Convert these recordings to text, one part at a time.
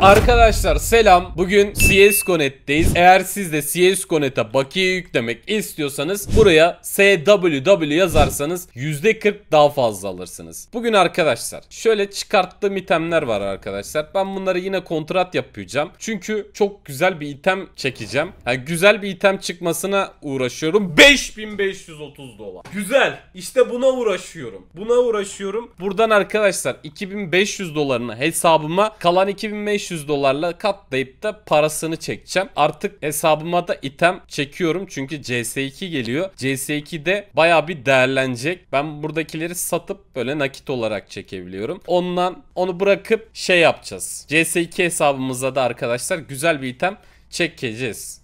Arkadaşlar selam. Bugün CSConnect'teyiz. Eğer siz de CSConnect'a bakiye yüklemek istiyorsanız buraya SWW yazarsanız %40 daha fazla alırsınız. Bugün arkadaşlar şöyle çıkarttığım itemler var arkadaşlar. Ben bunları yine kontrat yapacağım. Çünkü çok güzel bir item çekeceğim. Yani güzel bir item çıkmasına uğraşıyorum. 5530 dolar. Güzel. İşte buna uğraşıyorum. Buna uğraşıyorum. Buradan arkadaşlar 2500 dolarını hesabıma kalan 2500 500 dolarla katlayıp da parasını çekeceğim. Artık hesabıma da item çekiyorum çünkü CS2 geliyor. cs de baya bir değerlenecek. Ben buradakileri satıp böyle nakit olarak çekebiliyorum. Ondan onu bırakıp şey yapacağız. CS2 hesabımıza da arkadaşlar güzel bir item çekeceğiz.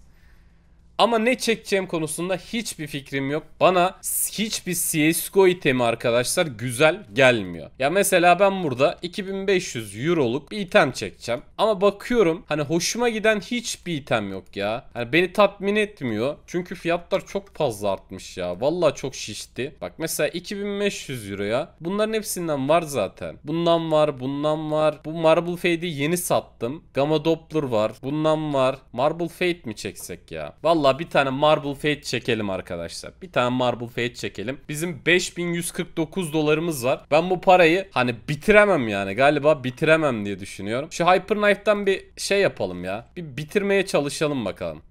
Ama ne çekeceğim konusunda hiçbir fikrim yok. Bana hiçbir CSGO itemi arkadaşlar güzel gelmiyor. Ya mesela ben burada 2500 euroluk bir item çekeceğim. Ama bakıyorum hani hoşuma giden hiçbir item yok ya. Hani beni tatmin etmiyor. Çünkü fiyatlar çok fazla artmış ya. Valla çok şişti. Bak mesela 2500 euroya bunların hepsinden var zaten. Bundan var, bundan var. Bu Marble Fade'i yeni sattım. Gamma Doppler var. Bundan var. Marble Fade mi çeksek ya? Valla Valla bir tane Marble Fate çekelim arkadaşlar. Bir tane Marble Fate çekelim. Bizim 5149 dolarımız var. Ben bu parayı hani bitiremem yani. Galiba bitiremem diye düşünüyorum. Şu Hyper Knife'den bir şey yapalım ya. Bir bitirmeye çalışalım bakalım.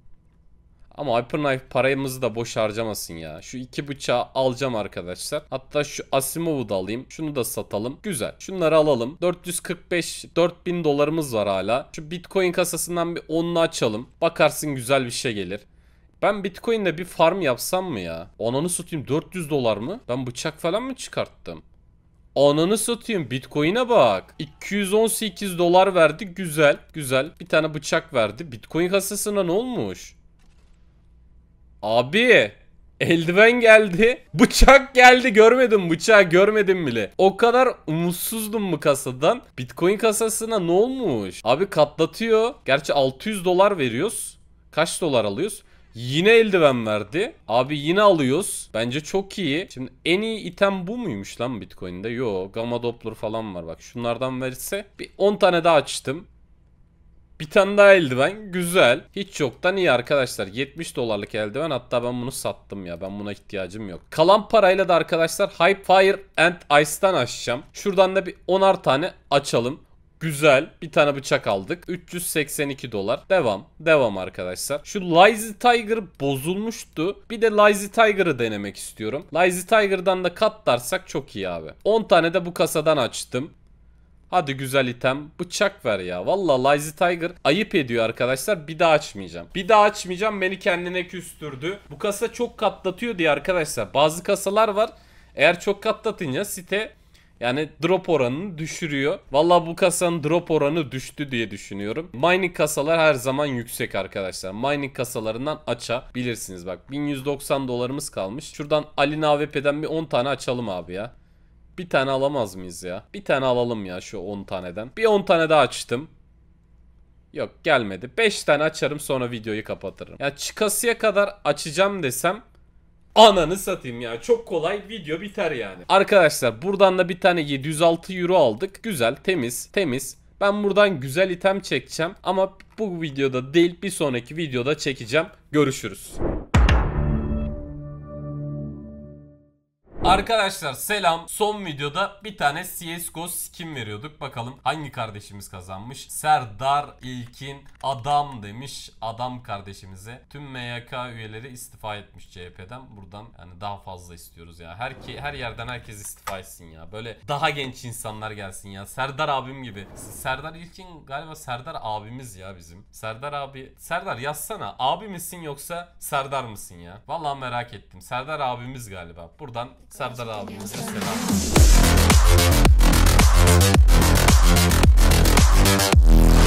Ama Hyperknife paramızı da boş harcamasın ya. Şu iki bıçağı alacağım arkadaşlar. Hatta şu Asimov'u da alayım. Şunu da satalım. Güzel. Şunları alalım. 445 4000 dolarımız var hala. Şu Bitcoin kasasından bir 10'unu açalım. Bakarsın güzel bir şey gelir. Ben Bitcoin'le bir farm yapsam mı ya? Ananı satayım 400 dolar mı? Ben bıçak falan mı çıkarttım? Ananı satayım Bitcoin'e bak. 218 dolar verdi. Güzel. Güzel. Bir tane bıçak verdi. Bitcoin kasasına ne olmuş? Abi. Eldiven geldi. Bıçak geldi. Görmedim bıçağı. Görmedim bile. O kadar umutsuzdum bu kasadan. Bitcoin kasasına ne olmuş? Abi katlatıyor. Gerçi 600 dolar veriyoruz. Kaç dolar alıyoruz? Yine eldiven verdi. Abi yine alıyoruz. Bence çok iyi. Şimdi en iyi item bu muymuş lan Bitcoin'de? Yo. Gamma Doppler falan var bak. Şunlardan verirse bir 10 tane daha açtım. Bir tane daha eldiven. Güzel. Hiç yoktan iyi arkadaşlar. 70 dolarlık eldiven. Hatta ben bunu sattım ya. Ben buna ihtiyacım yok. Kalan parayla da arkadaşlar High Fire and Ice'dan açacağım. Şuradan da bir 10'ar tane açalım. Güzel. Bir tane bıçak aldık. 382 dolar. Devam. Devam arkadaşlar. Şu Lazy Tiger bozulmuştu. Bir de Lazy Tiger'ı denemek istiyorum. Lazy Tiger'dan da katlarsak çok iyi abi. 10 tane de bu kasadan açtım. Hadi güzel item. Bıçak ver ya. Valla Lazy Tiger ayıp ediyor arkadaşlar. Bir daha açmayacağım. Bir daha açmayacağım. Beni kendine küstürdü. Bu kasa çok katlatıyor diye arkadaşlar. Bazı kasalar var. Eğer çok katlatınca site yani drop oranını düşürüyor. Valla bu kasanın drop oranı düştü diye düşünüyorum. Mining kasalar her zaman yüksek arkadaşlar. Mining kasalarından açabilirsiniz. Bak 1190 dolarımız kalmış. Şuradan Alina AWP'den bir 10 tane açalım abi ya. Bir tane alamaz mıyız ya? Bir tane alalım ya şu 10 taneden. Bir 10 tane daha açtım. Yok gelmedi. 5 tane açarım sonra videoyu kapatırım. Ya yani çıkasıya kadar açacağım desem Ananı satayım ya. Çok kolay video biter yani. Arkadaşlar buradan da bir tane 706 euro aldık. Güzel, temiz, temiz. Ben buradan güzel item çekeceğim ama bu videoda değil bir sonraki videoda çekeceğim. Görüşürüz. Arkadaşlar selam. Son videoda bir tane CSGO skin veriyorduk. Bakalım hangi kardeşimiz kazanmış? Serdar İlkin adam demiş. Adam kardeşimize. Tüm MYK üyeleri istifa etmiş CHP'den. Buradan yani daha fazla istiyoruz ya. Her, ki, her yerden herkes istifa etsin ya. Böyle daha genç insanlar gelsin ya. Serdar abim gibi. Serdar İlkin galiba Serdar abimiz ya bizim. Serdar abi. Serdar yazsana. Abi misin yoksa Serdar mısın ya? Vallahi merak ettim. Serdar abimiz galiba. Buradan Serdar abimize selam. Müzik